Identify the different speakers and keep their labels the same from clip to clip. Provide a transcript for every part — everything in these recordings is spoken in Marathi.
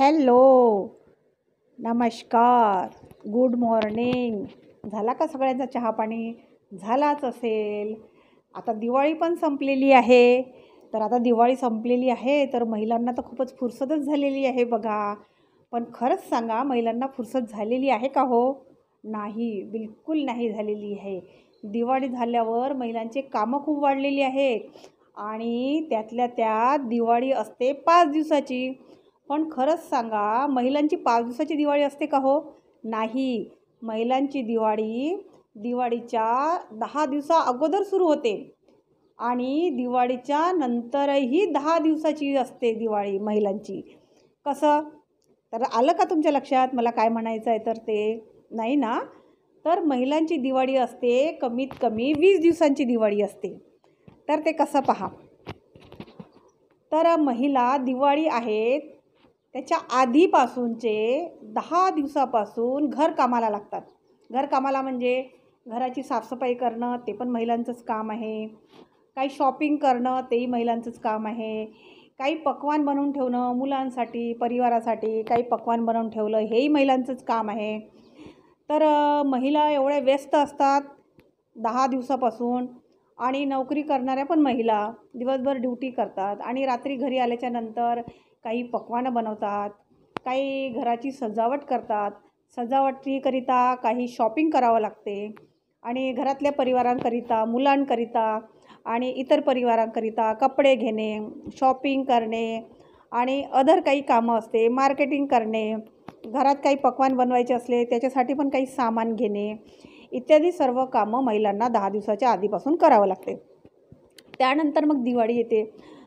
Speaker 1: हॅलो नमस्कार गुड मॉर्निंग झाला का सगळ्यांचा चहा पाणी झालाच असेल आता दिवाळी पण संपलेली आहे तर आता दिवाळी संपलेली आहे तर महिलांना तर खूपच फुरसतच झालेली आहे बघा पण खरंच सांगा महिलांना फुरसत झालेली आहे का हो नाही बिलकुल नाही झालेली आहे दिवाळी झाल्यावर महिलांचे कामं खूप वाढलेली आहेत आणि त्यातल्या त्यात दिवाळी असते पाच दिवसाची पण खरंच सांगा महिलांची पाच दिवसाची दिवाळी असते का हो नाही महिलांची दिवाळी दिवाळीच्या दहा दिवसा अगोदर सुरू होते आणि दिवाळीच्या नंतरही दहा दिवसाची असते दिवाळी महिलांची कसं तर आलं का तुमच्या लक्षात मला काय म्हणायचं आहे तर ते नाही ना तर महिलांची दिवाळी असते कमीत कमी वीस दिवसांची दिवाळी असते तर ते कसं पहा तर महिला दिवाळी आहेत त्याच्या आधीपासूनचे दहा दिवसापासून घरकामाला लागतात घरकामाला म्हणजे घराची साफसफाई करणं ते पण महिलांचंच काम आहे काही शॉपिंग करणं तेही महिलांचंच काम आहे काही पकवान बनवून ठेवणं मुलांसाठी परिवारासाठी काही पकवान बनवून ठेवलं हेही महिलांचंच काम आहे तर महिला एवढ्या व्यस्त असतात दहा दिवसापासून आणि नोकरी करणाऱ्या पण महिला दिवसभर ड्युटी करतात आणि रात्री घरी आल्याच्यानंतर काही पकवानं बनवतात काही घराची सजावट करतात सजावटीकरिता काही शॉपिंग करावं लागते आणि घरातल्या परिवारांकरिता मुलांकरिता आणि इतर परिवारांकरिता कपडे घेणे शॉपिंग करणे आणि अदर काही कामं असते मार्केटिंग करणे घरात काही पकवान बनवायचे असले त्याच्यासाठी पण काही सामान घेणे इत्यादी सर्व कामं महिलांना दहा दिवसाच्या आधीपासून करावं लागते त्यानंतर मग दिवाळी येते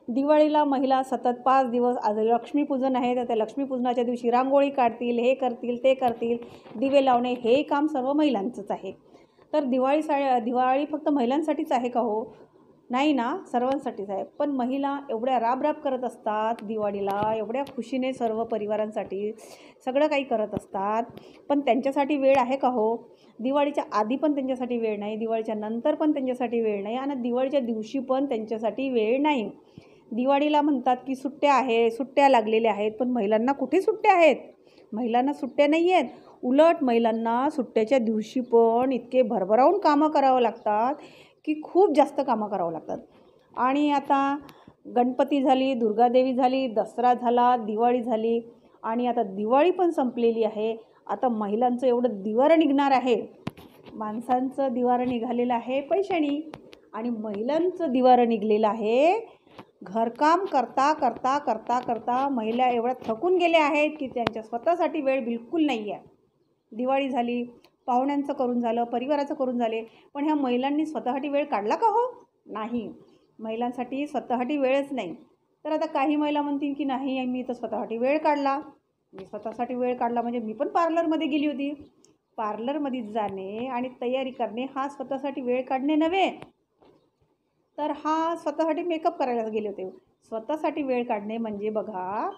Speaker 1: दिवाळीला महिला सतत पाच दिवस आज लक्ष्मीपूजन आहे तर त्या लक्ष्मीपूजनाच्या दिवशी रांगोळी काढतील हे करतील ते करतील दिवे लावणे हे काम सर्व महिलांचंच आहे तर दिवाळी सा दिवाळी फक्त महिलांसाठीच आहे का हो नाही ना सर्वांसाठीच आहे पण महिला एवढ्या राबराब करत असतात दिवाळीला एवढ्या खुशीने सर्व परिवारांसाठी सगळं काही करत असतात पण त्यांच्यासाठी वेळ आहे का हो दिवाळीच्या आधी पण त्यांच्यासाठी वेळ नाही दिवाळीच्या नंतर पण त्यांच्यासाठी वेळ नाही आणि दिवाळीच्या दिवशी पण त्यांच्यासाठी वेळ नाही दिवाळीला म्हणतात की सुट्ट्या आहे सुट्ट्या लागलेल्या आहेत पण महिलांना कुठे सुट्ट्या आहेत महिलांना सुट्ट्या नाही आहेत उलट महिलांना सुट्ट्याच्या दिवशी पण इतके भरभराऊन कामं करावं लागतात की खूप जास्त कामं करावं लागतात आणि आता गणपती झाली दुर्गादेवी झाली दसरा झाला दिवाळी झाली आणि आता दिवाळी पण संपलेली आहे आता महिलांचं एवढं दिवारं निघणार आहे माणसांचं दिवारं निघालेलं आहे पैशानी आणि महिलांचं दिवारं निघलेलं आहे घरकाम करता करता करता करता महिला एवढ्या थकून गेल्या आहेत की त्यांच्या स्वतःसाठी वेळ बिलकुल नाही आहे दिवाळी झाली पाहुण्यांचं करून झालं परिवाराचं करून झाले पण ह्या महिलांनी स्वतःसाठी वेळ काढला का हो नाही महिलांसाठी स्वतःसाठी वेळच नाही तर आता काही महिला म्हणतील की नाही मी तर स्वतःसाठी वेळ काढला मी स्वतःसाठी वेळ काढला म्हणजे मी पण पार्लरमध्ये गेली होती पार्लरमध्ये जाणे आणि तयारी करणे हा स्वतःसाठी वेळ काढणे नव्हे तर हा स्वतःसाठी मेकअप करायला गेले होते स्वतःसाठी वेळ काढणे म्हणजे बघा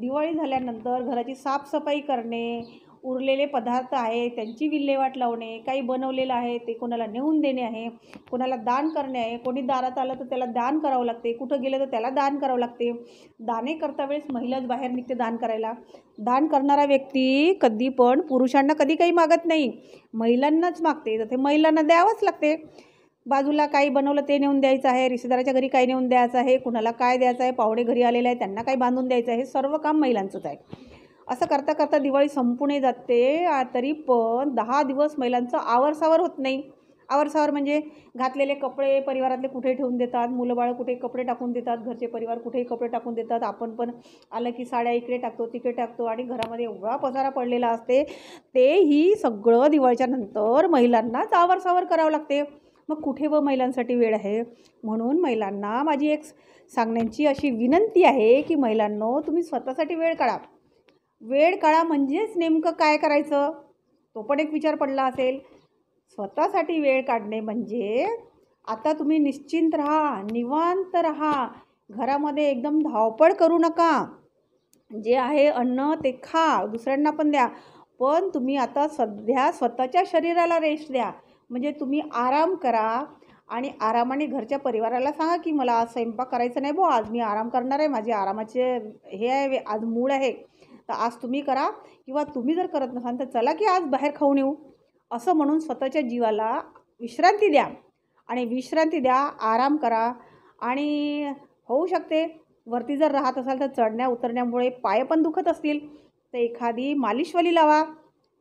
Speaker 1: दिवाळी झाल्यानंतर घराची साफसफाई करणे उरलेले पदार्थ आहे त्यांची विल्हेवाट लावणे काही बनवलेलं आहे ते कोणाला नेऊन देणे आहे कोणाला दान करणे आहे कोणी दारात आलं तर त्याला दान करावं लागते कुठं गेलं तर त्याला दान करावं लागते दाने करता वेळेस महिलाच बाहेर निघते दान करायला दान करणारा व्यक्ती कधी पण पुरुषांना कधी काही मागत नाही महिलांनाच मागते तर ते महिलांना द्यावंच लागते बाजूला काही बनवलं ते नेऊन द्यायचं आहे रिश्तेदाराच्या घरी काय नेऊन द्यायचं आहे कुणाला काय द्यायचं आहे पाहुणे घरी आलेले आहे त्यांना काय बांधून द्यायचं आहे हे सर्व काम महिलांचंच आहे असं करता करता दिवाळी संपूनही जाते तरी पण दहा दिवस महिलांचं आवरसावर होत नाही आवरसावर म्हणजे घातलेले कपडे परिवारातले कुठे ठेवून देतात मुलं बाळ कुठे कपडे टाकून देतात घरचे परिवार कुठेही कपडे टाकून देतात आपण पण आलं की साड्या इकडे टाकतो तिकडे टाकतो आणि घरामध्ये एवढा पसारा पडलेला असते तेही सगळं दिवाळीच्या नंतर महिलांनाच आवरसावर करावं लागते मग कुठे व महिलांसाठी वेळ आहे म्हणून महिलांना माझी एक सांगण्याची अशी विनंती आहे की महिलांनो तुम्ही स्वतःसाठी वेळ काढा वेळ काढा म्हणजेच नेमकं काय करायचं तो पण एक विचार पडला असेल स्वतःसाठी वेळ काढणे म्हणजे आता तुम्ही निश्चिंत राहा निवांत राहा घरामध्ये एकदम धावपळ करू नका जे आहे अन्न ते खा दुसऱ्यांना पण द्या पण तुम्ही आता सध्या स्वतःच्या शरीराला रेस्ट द्या म्हणजे तुम्ही आराम करा आणि आरामाने घरच्या परिवाराला सांगा की मला आज स्वयंपाक करायचा नाही भाऊ आज मी आराम करणार आहे माझे आरामाचे हे आहे आज मूळ आहे तर आज तुम्ही करा किंवा तुम्ही जर करत नसाल तर चला की आज बाहेर खाऊन येऊ असं म्हणून स्वतःच्या जीवाला विश्रांती द्या आणि विश्रांती द्या आराम करा आणि होऊ शकते वरती जर राहत असाल तर चढण्या उतरण्यामुळे पाय पण दुखत असतील तर एखादी मालिशवाली लावा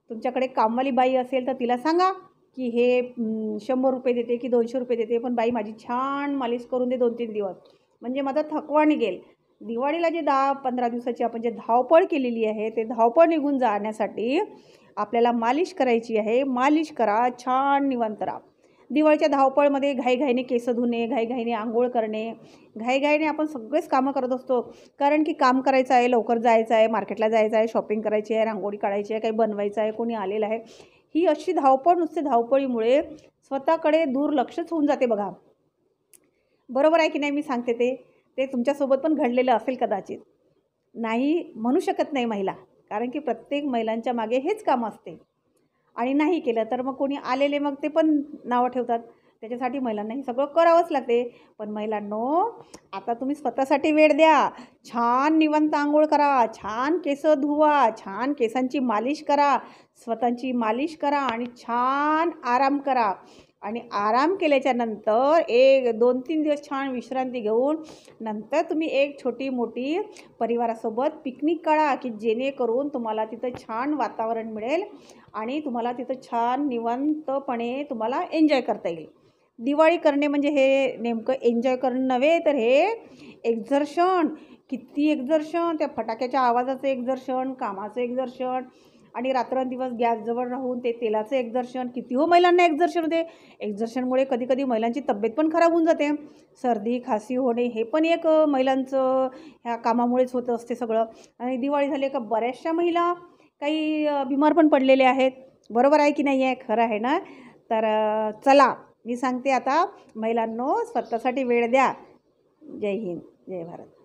Speaker 1: तुमच्याकडे कामवाली बाई असेल तर तिला सांगा की हे शंभर रुपये देते की दोनशे रुपये देते पण बाई माझी छान मालिश करून दे दोन तीन दिवस म्हणजे माझा थकवा निघेल दिवाळीला जे दहा पंधरा दिवसाची आपण जे धावपळ केलेली आहे ते धावपळ निघून जाण्यासाठी आपल्याला मालिश करायची आहे मालिश करा छान निवांत राहा दिवाळीच्या धावपळमध्ये घाईघाईने केस धुणे घाईघाईने आंघोळ करणे घाईघाईने आपण सगळेच कामं करत असतो कारण की काम करायचं आहे लवकर जायचं आहे मार्केटला जायचं आहे शॉपिंग करायची आहे रांगोळी काढायची आहे काही बनवायचं आहे कोणी आलेलं आहे ही अशी धावपळ नुसते धावपळीमुळे स्वतःकडे दुर्लक्षच होऊन जाते बघा बरोबर आहे की नाही मी सांगते ते ते तुमच्यासोबत पण घडलेलं असेल कदाचित नाही म्हणू शकत नाही महिला कारण की प्रत्येक महिलांच्या मागे हेच काम असते आणि नाही केलं तर मग कोणी आलेले मग ते पण नावं ठेवतात त्याच्यासाठी महिलांना हे सगळं करावंच लागते पण महिलांनो आता तुम्ही स्वतःसाठी वेळ द्या छान निवंत आंघोळ करा छान केस धुवा छान केसांची मालिश करा स्वतःची मालिश करा आणि छान आराम करा आणि आराम केल्याच्या नंतर एक दोन तीन दिवस छान विश्रांती घेऊन नंतर तुम्ही एक छोटी मोठी परिवारासोबत पिकनिक काढा की जेणेकरून तुम्हाला तिथं छान वातावरण मिळेल आणि तुम्हाला तिथं छान निवंतपणे तुम्हाला एन्जॉय करता येईल दिवाळी करणे म्हणजे हे नेमकं एन्जॉय करणं नव्हे तर हे एक्झर्शन किती एक्झर्शन त्या फटाक्याच्या आवाजाचं एक्झर्शन कामाचं एक्झर्शन आणि रात्रंदिवस गॅसजवळ राहून ते तेलाचं एक्झर्शन किती हो महिलांना एक्झर्शन होते एक्झर्शनमुळे कधीकधी महिलांची तब्येत पण खराब होऊन जाते सर्दी खासी होणे हे पण एक महिलांचं ह्या कामामुळेच होत असते सगळं आणि दिवाळी झाली का बऱ्याचशा महिला काही बिमार पण पडलेले आहेत बरोबर आहे की नाही आहे खरं आहे ना तर चला मी सांगते आता महिलांनो स्वतःसाठी वेळ द्या जय हिंद जय भारत